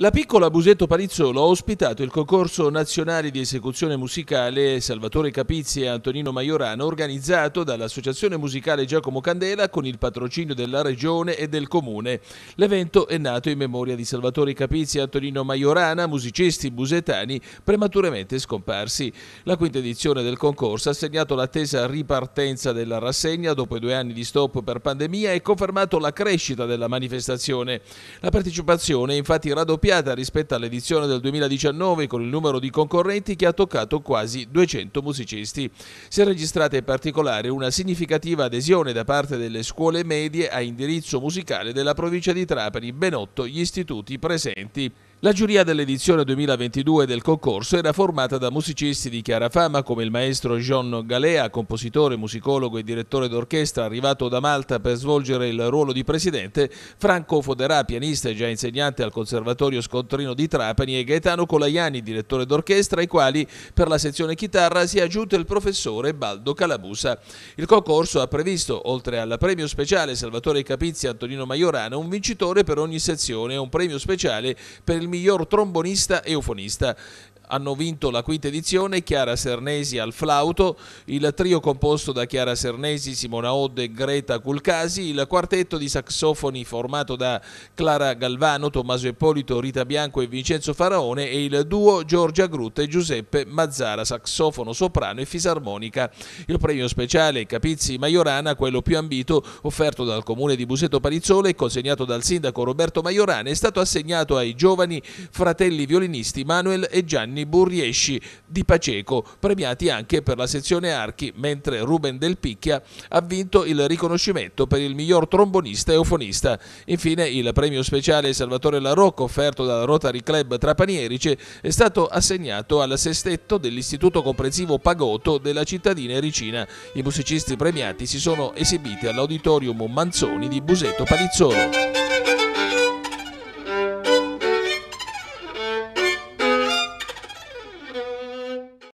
La piccola Busetto Parizzolo ha ospitato il concorso nazionale di esecuzione musicale Salvatore Capizzi e Antonino Maiorano organizzato dall'Associazione Musicale Giacomo Candela con il patrocinio della Regione e del Comune. L'evento è nato in memoria di Salvatore Capizzi e Antonino Maiorana, musicisti busetani prematuramente scomparsi. La quinta edizione del concorso ha segnato l'attesa ripartenza della rassegna dopo due anni di stop per pandemia e confermato la crescita della manifestazione. La partecipazione è infatti raddoppiata raddoppiata rispetto all'edizione del 2019 con il numero di concorrenti che ha toccato quasi 200 musicisti. Si è registrata in particolare una significativa adesione da parte delle scuole medie a indirizzo musicale della provincia di Trapani, ben otto gli istituti presenti. La giuria dell'edizione 2022 del concorso era formata da musicisti di chiara fama come il maestro John Galea, compositore, musicologo e direttore d'orchestra arrivato da Malta per svolgere il ruolo di presidente, Franco Foderà, pianista e già insegnante al Conservatorio Scontrino di Trapani e Gaetano Colaiani, direttore d'orchestra, ai quali per la sezione chitarra si è aggiunto il professore Baldo Calabusa. Il concorso ha previsto, oltre al premio speciale Salvatore Capizzi e Antonino Maiorana, un vincitore per ogni sezione e un premio speciale per il miglior trombonista e eufonista hanno vinto la quinta edizione Chiara Sernesi al flauto, il trio composto da Chiara Sernesi, Simona Odde e Greta Culcasi, il quartetto di saxofoni formato da Clara Galvano, Tommaso Eppolito, Rita Bianco e Vincenzo Faraone e il duo Giorgia Grutta e Giuseppe Mazzara, saxofono soprano e fisarmonica. Il premio speciale Capizzi Maiorana, quello più ambito, offerto dal comune di Buseto Parizzole e consegnato dal sindaco Roberto Maiorana, è stato assegnato ai giovani fratelli violinisti Manuel e Gianni Gianni Burriesci di Paceco, premiati anche per la sezione archi, mentre Ruben Del Picchia ha vinto il riconoscimento per il miglior trombonista e eufonista. Infine il premio speciale Salvatore Larocco, offerto dal Rotary Club Trapanierice, è stato assegnato al sestetto dell'Istituto Comprensivo Pagoto della cittadina Ricina. I musicisti premiati si sono esibiti all'Auditorium Manzoni di Buseto Palizzolo.